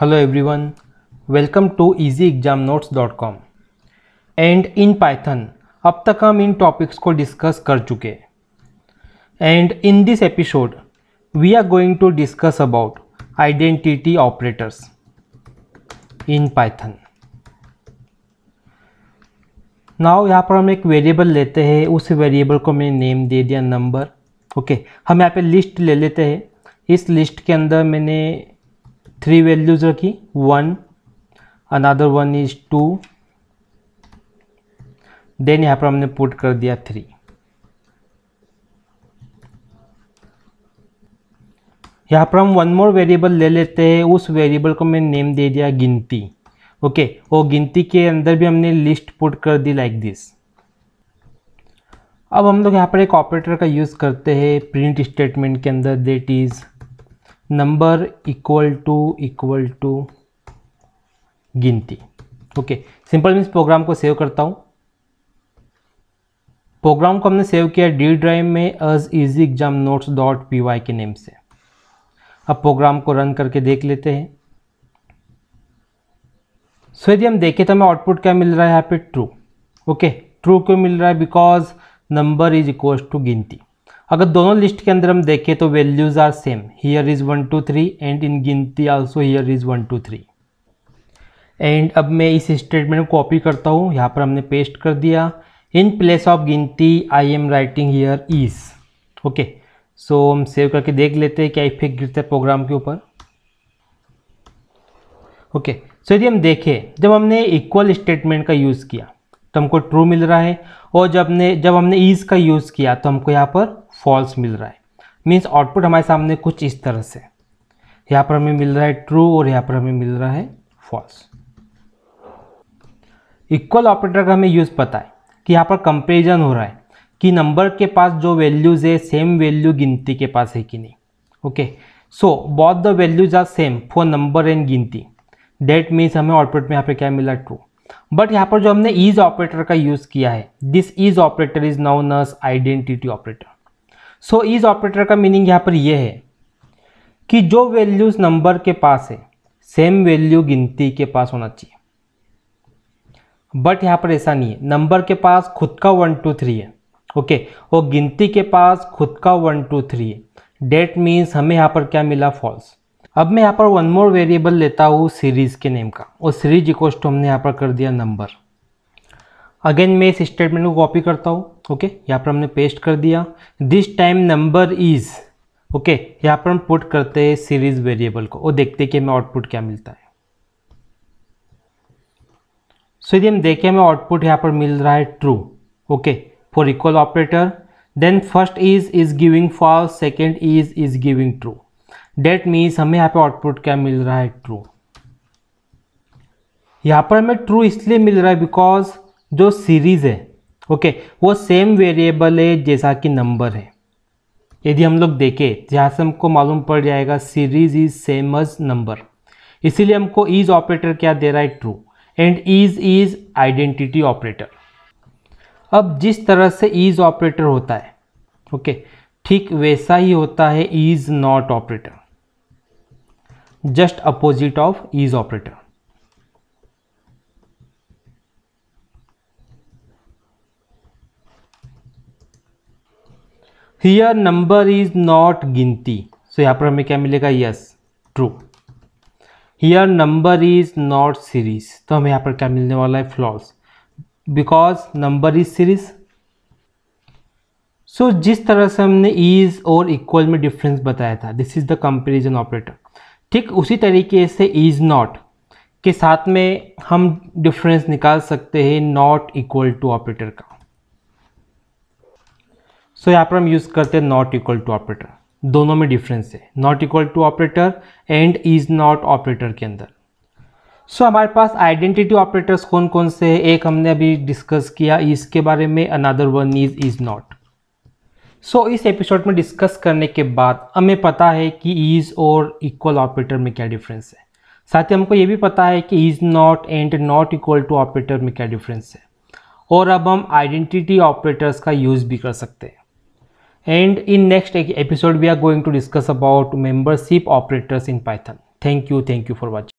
Hello welcome to easy exam notes dot com and in Python अब तक हम इन टॉपिक्स को डिस्कस कर चुके and in this episode we are going to discuss about identity operators in Python now यहाँ पर हम एक वेरिएबल लेते हैं उस वेरिएबल को मैंने नेम दे दिया नंबर ओके okay, हम यहाँ पे लिस्ट ले लेते हैं इस लिस्ट के अंदर मैंने थ्री वैल्यूज रखी one another one is two then यहाँ पर हमने पुट कर दिया थ्री यहाँ पर हम वन मोर वेरिएबल ले लेते हैं उस वेरिएबल को मैंने नेम दे दिया गिनती ओके okay, और गिनती के अंदर भी हमने लिस्ट पुट कर दी लाइक दिस अब हम लोग यहाँ पर एक ऑपरेटर का यूज़ करते हैं प्रिंट स्टेटमेंट के अंदर that is number equal to equal to गिनती ओके सिंपल मीन्स प्रोग्राम को सेव करता हूँ प्रोग्राम को हमने सेव किया डी ड्राइव में as easy exam notes dot P Y के नेम से अब प्रोग्राम को रन करके देख लेते हैं सो यदि हम देखें तो हमें आउटपुट क्या मिल रहा है यहाँ पे ट्रू ओके ट्रू क्यों मिल रहा है because number is equal to गिनती अगर दोनों लिस्ट के अंदर हम देखें तो values are same here is one two three and in गिनती also here is one two three and अब मैं इस स्टेटमेंट को कॉपी करता हूँ यहाँ पर हमने पेस्ट कर दिया इन प्लेस ऑफ गिनती I am writing here is okay so हम सेव करके देख लेते हैं क्या इफेक्ट गिरता है प्रोग्राम के ऊपर ओके सो यदि हम देखें जब हमने इक्वल स्टेटमेंट का यूज़ किया तो हमको ट्रू मिल रहा है और जब ने जब हमने ईज का यूज़ किया तो हमको यहाँ पर फॉल्स मिल रहा है मीन्स आउटपुट हमारे सामने कुछ इस तरह से यहाँ पर हमें मिल रहा है ट्रू और यहाँ पर हमें मिल रहा है फॉल्स इक्वल ऑपरेटर का हमें यूज़ पता है कि यहाँ पर कंपेरिजन हो रहा है कि नंबर के पास जो वैल्यूज़ है सेम वैल्यू गिनती के पास है कि नहीं okay so both the values are same for number and गिनती डेट मीन्स हमें आउटपुट में यहाँ पर क्या मिला ट्रू बट यहाँ पर जो हमने इज ऑपरेटर का यूज़ किया है this is operator is known as identity operator so is operator का मीनिंग यहाँ पर यह है कि जो वैल्यूज नंबर के पास है सेम वैल्यू गिनती के पास होना चाहिए बट यहाँ पर ऐसा नहीं है नंबर के पास खुद का वन टू थ्री है ओके okay, और गिनती के पास खुद का वन टू थ्री है डेट मीन्स हमें यहाँ पर क्या मिला फॉल्स अब मैं यहाँ पर वन मोर वेरिएबल लेता हूँ सीरीज के नेम का और सीरीज इक्वस्ट हमने यहाँ पर कर दिया नंबर अगेन मैं इस स्टेटमेंट को कॉपी करता हूँ ओके okay? यहाँ पर हमने पेस्ट कर दिया this time number is okay यहाँ पर हम पुट करते हैं सीरीज वेरिएबल को और देखते हैं कि हमें आउटपुट क्या मिलता है सो यदि हम देखें हमें आउटपुट यहाँ पर मिल रहा है true okay for equal operator then first is is giving for second is is giving true that means हमें यहाँ पर आउटपुट क्या मिल रहा है ट्रू यहाँ पर हमें ट्रू इसलिए मिल रहा है बिकॉज जो सीरीज़ है ओके वो सेम वेरिएबल है जैसा कि नंबर है यदि हम लोग देखें जहाँ से हमको मालूम पड़ जाएगा series is same as number इसीलिए हमको इज ऑपरेटर क्या दे रहा है true and is is identity operator अब जिस तरह से इज ऑपरेटर होता है ओके ठीक वैसा ही होता है is not operator just opposite of is operator here number is not गिनती सो यहाँ पर हमें क्या मिलेगा yes true here number is not series तो हमें यहाँ पर क्या मिलने वाला है false because number is series so जिस तरह से हमने इज और इक्वल में डिफरेंस बताया था this is the comparison operator ठीक उसी तरीके से इज नॉट के साथ में हम डिफरेंस निकाल सकते हैं नॉट इक्वल टू ऑपरेटर का सो यहाँ पर हम यूज़ करते हैं नॉट इक्वल टू ऑपरेटर दोनों में डिफरेंस है not equal to operator and is not operator के अंदर सो so, हमारे पास आइडेंटिटी ऑपरेटर्स कौन कौन से हैं एक हमने अभी डिस्कस किया इसके बारे में another one is is not so इस एपिसोड में डिस्कस करने के बाद हमें पता है कि इज और इक्वल ऑपरेटर में क्या डिफरेंस है साथ ही हमको ये भी पता है कि is not and not equal to operator में क्या डिफरेंस है और अब हम आइडेंटिटी ऑपरेटर्स का यूज़ भी कर सकते हैं and in next episode we are going to discuss about membership operators in python thank you thank you for watching